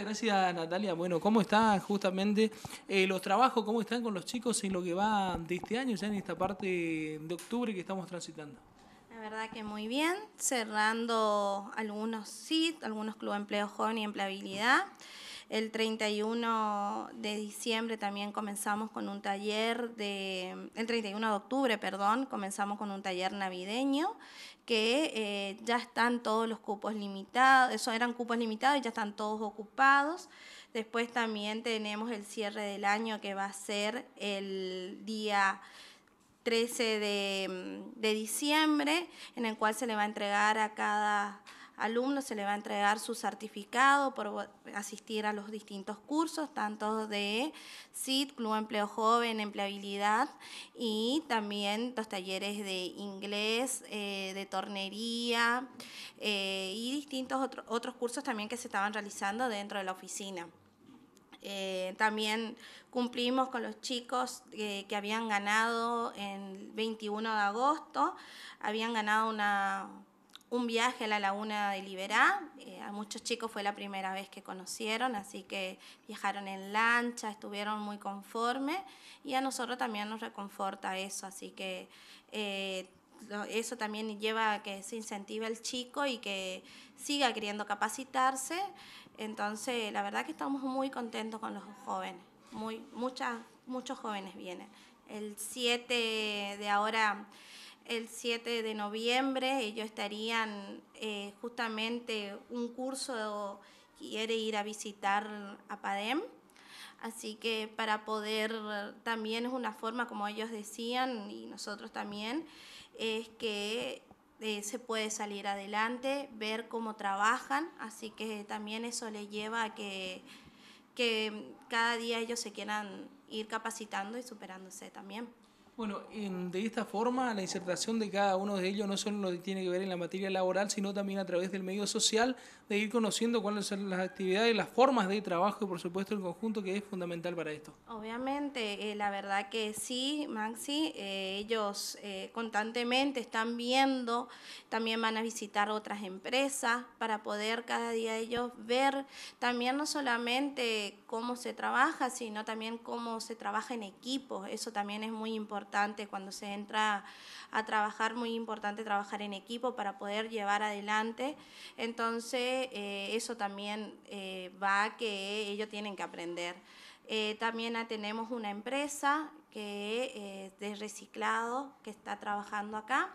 gracias Natalia. Bueno, ¿cómo están justamente eh, los trabajos? ¿Cómo están con los chicos en lo que va de este año, ya en esta parte de octubre que estamos transitando? La verdad que muy bien, cerrando algunos SIT, algunos Club de Empleo Joven y Empleabilidad. El 31 de diciembre también comenzamos con un taller de, el 31 de octubre, perdón, comenzamos con un taller navideño que eh, ya están todos los cupos limitados, eso eran cupos limitados y ya están todos ocupados. Después también tenemos el cierre del año que va a ser el día 13 de diciembre, en el cual se le va a entregar a cada alumno se le va a entregar su certificado por asistir a los distintos cursos, tanto de CIT, Club Empleo Joven, Empleabilidad y también los talleres de inglés, eh, de tornería eh, y distintos otros cursos también que se estaban realizando dentro de la oficina. Eh, también cumplimos con los chicos que habían ganado el 21 de agosto, habían ganado una, un viaje a la laguna de Liberá. Eh, a muchos chicos fue la primera vez que conocieron, así que viajaron en lancha, estuvieron muy conformes y a nosotros también nos reconforta eso, así que eh, eso también lleva a que se incentive al chico y que siga queriendo capacitarse. Entonces, la verdad que estamos muy contentos con los jóvenes, muy, muchas, muchos jóvenes vienen. El 7 de ahora el 7 de noviembre ellos estarían eh, justamente un curso quiere ir a visitar a PADEM. Así que para poder, también es una forma, como ellos decían, y nosotros también, es que eh, se puede salir adelante, ver cómo trabajan, así que también eso le lleva a que cada día ellos se quieran ir capacitando y superándose también. Bueno, de esta forma, la insertación de cada uno de ellos no solo tiene que ver en la materia laboral, sino también a través del medio social, de ir conociendo cuáles son las actividades, las formas de trabajo y, por supuesto, el conjunto que es fundamental para esto. Obviamente, eh, la verdad que sí, Maxi, eh, ellos eh, constantemente están viendo, también van a visitar otras empresas para poder cada día ellos ver también no solamente cómo se trabaja, sino también cómo se trabaja en equipo. Eso también es muy importante cuando se entra a trabajar, muy importante trabajar en equipo para poder llevar adelante. Entonces, eh, eso también eh, va que ellos tienen que aprender. Eh, también tenemos una empresa que de reciclado que está trabajando acá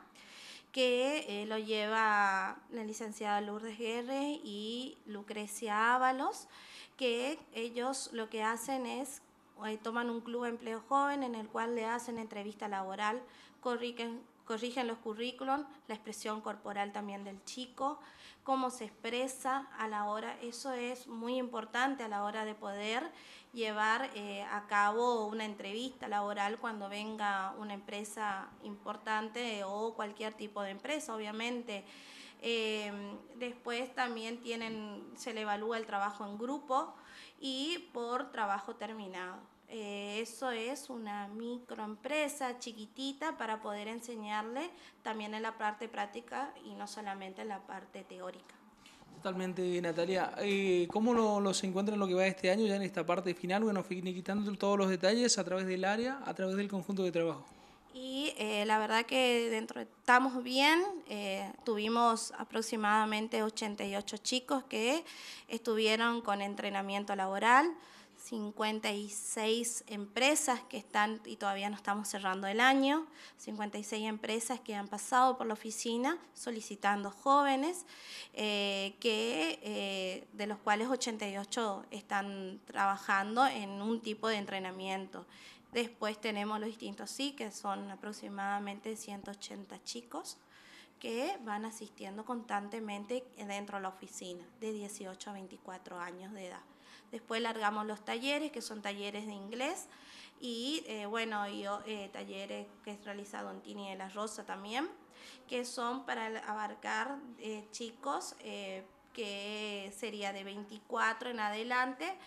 que lo lleva la licenciada Lourdes Guerre y Lucrecia Ábalos, que ellos lo que hacen es toman un club de empleo joven en el cual le hacen entrevista laboral, corrigen, los currículum, la expresión corporal también del chico, cómo se expresa a la hora, eso es muy importante a la hora de poder llevar eh, a cabo una entrevista laboral cuando venga una empresa importante o cualquier tipo de empresa, obviamente. Em, después también tienen, se le evalúa el trabajo en grupo y por trabajo terminado. Eh, eso es una microempresa chiquitita para poder enseñarle también en la parte práctica y no solamente en la parte teórica. Totalmente, Natalia. Eh, ¿Cómo lo, los encuentran lo que va este año ya en esta parte final? Bueno, quitando todos los detalles a través del área, a través del conjunto de trabajo y eh, la verdad que dentro estamos bien. Eh, tuvimos aproximadamente 88 chicos que estuvieron con entrenamiento laboral, 56 empresas que están, y todavía no estamos cerrando el año, 56 empresas que han pasado por la oficina solicitando jóvenes, eh, que, de los cuales 88 están trabajando en un tipo de entrenamiento. Después tenemos los distintos sí, que son aproximadamente 180 chicos que van asistiendo constantemente dentro de la oficina, de 18 a 24 años de edad. Después largamos los talleres, que son talleres de inglés, y eh, bueno, y, eh, talleres que es realizado en Tini de la Rosa también, que son para abarcar eh, chicos que sería de 24 en adelante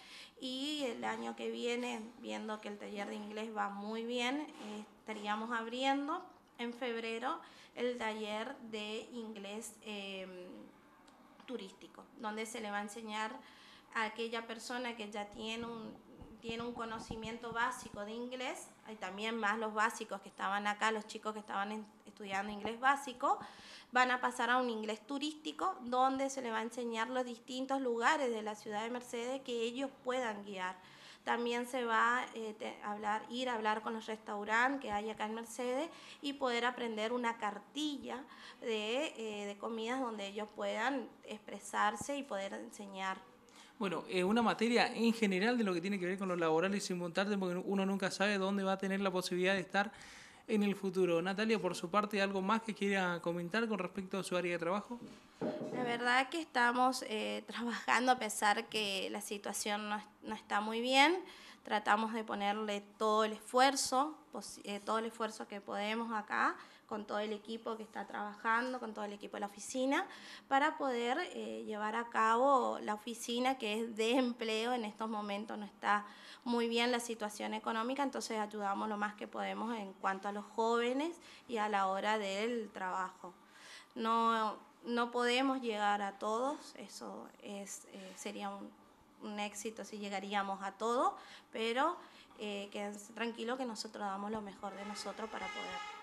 y el año que viene, viendo que el taller de inglés va muy bien, estaríamos abriendo en febrero el taller de inglés em, turístico, donde se le va a enseñar a aquella persona que ya tiene un, tiene un conocimiento básico de inglés, hay también más los básicos que estaban acá, los chicos que estaban estudiando inglés básico, van a pasar a un inglés turístico donde se les va a enseñar los distintos lugares de la ciudad de Mercedes que ellos puedan guiar. También se va a eh, hablar, ir a hablar con los restaurantes que hay acá en Mercedes y poder aprender una cartilla de, eh, de comidas donde ellos puedan expresarse y poder enseñar. Bueno, eh, una materia en general de lo que tiene que ver con lo laboral y sin montarte, porque uno nunca sabe dónde va a tener la posibilidad de estar en el futuro. Natalia, por su parte, ¿algo más que quiera comentar con respecto a su área de trabajo? La verdad que estamos eh, trabajando a pesar que la situación no, está muy bien. Tratamos de ponerle todo el esfuerzo, eh, todo el esfuerzo que podemos acá con todo el equipo que está trabajando, con todo el equipo de la oficina, para poder eh, llevar a cabo la oficina que es de empleo. En estos momentos no está muy bien la situación económica, entonces ayudamos lo más que podemos en cuanto a los jóvenes y a la hora del trabajo. No, no podemos llegar a todos, eso es, eh, sería un, éxito si llegaríamos a todos, pero eh, quédense tranquilo que nosotros damos lo mejor de nosotros para poder